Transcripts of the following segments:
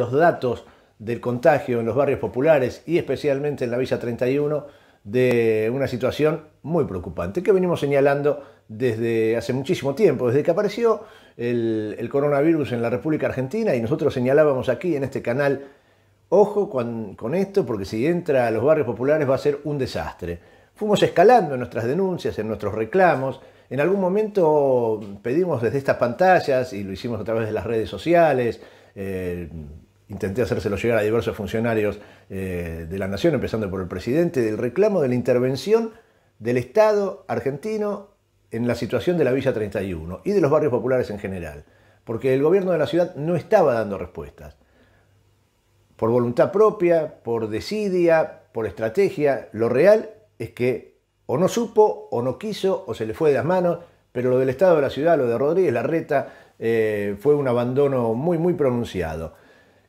los datos del contagio en los barrios populares y especialmente en la Villa 31 de una situación muy preocupante que venimos señalando desde hace muchísimo tiempo, desde que apareció el, coronavirus en la República Argentina y nosotros señalábamos aquí en este canal, ojo con, esto porque si entra a los barrios populares va a ser un desastre. Fuimos escalando en nuestras denuncias, en nuestros reclamos, en algún momento pedimos desde estas pantallas y lo hicimos a través de las redes sociales, eh, intenté hacérselo llegar a diversos funcionarios eh, de la Nación, empezando por el presidente, del reclamo de la intervención del Estado argentino en la situación de la Villa 31 y de los barrios populares en general, porque el gobierno de la ciudad no estaba dando respuestas. Por voluntad propia, por desidia, por estrategia, lo real es que o no supo, o no quiso, o se le fue de las manos, pero lo del Estado de la ciudad, lo de Rodríguez Larreta, eh, fue un abandono muy, muy pronunciado.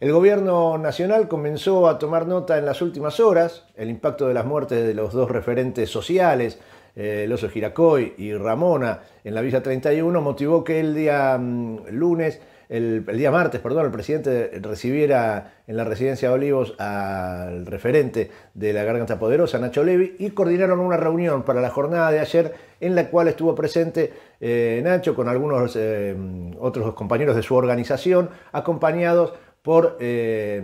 El gobierno nacional comenzó a tomar nota en las últimas horas el impacto de las muertes de los dos referentes sociales, eh, el oso Giracoy y Ramona, en la Villa 31, motivó que el día mm, lunes el, día martes, perdón, el presidente recibiera en la residencia de Olivos al referente de la Garganta Poderosa, Nacho Levi, y coordinaron una reunión para la jornada de ayer en la cual estuvo presente eh, Nacho con algunos eh, otros compañeros de su organización, acompañados por eh,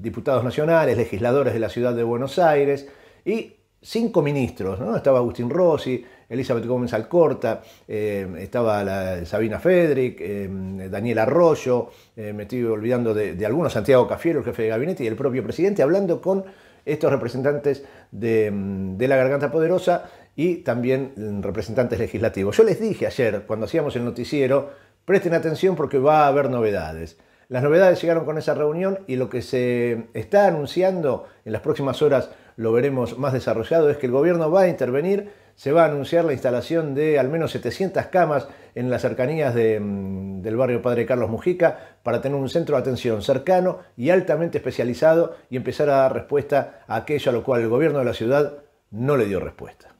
diputados nacionales, legisladores de la ciudad de Buenos Aires y cinco ministros, Estaba Agustín Rossi, Elizabeth Gómez Alcorta, eh, estaba Sabina Fedric, eh, Daniel Arroyo, me estoy olvidando de, algunos, Santiago Cafiero, el jefe de gabinete, y el propio presidente, hablando con estos representantes de la Garganta Poderosa y también mm, representantes legislativos. Yo les dije ayer, cuando hacíamos el noticiero, presten atención porque va a haber novedades. Las novedades llegaron con esa reunión y lo que se está anunciando en las próximas horas lo veremos más desarrollado es que el gobierno va a intervenir, se va a anunciar la instalación de al menos 700 camas en las cercanías mm, del barrio Padre Carlos Mujica para tener un centro de atención cercano y altamente especializado y empezar a dar respuesta a aquello a lo cual el gobierno de la ciudad no le dio respuesta.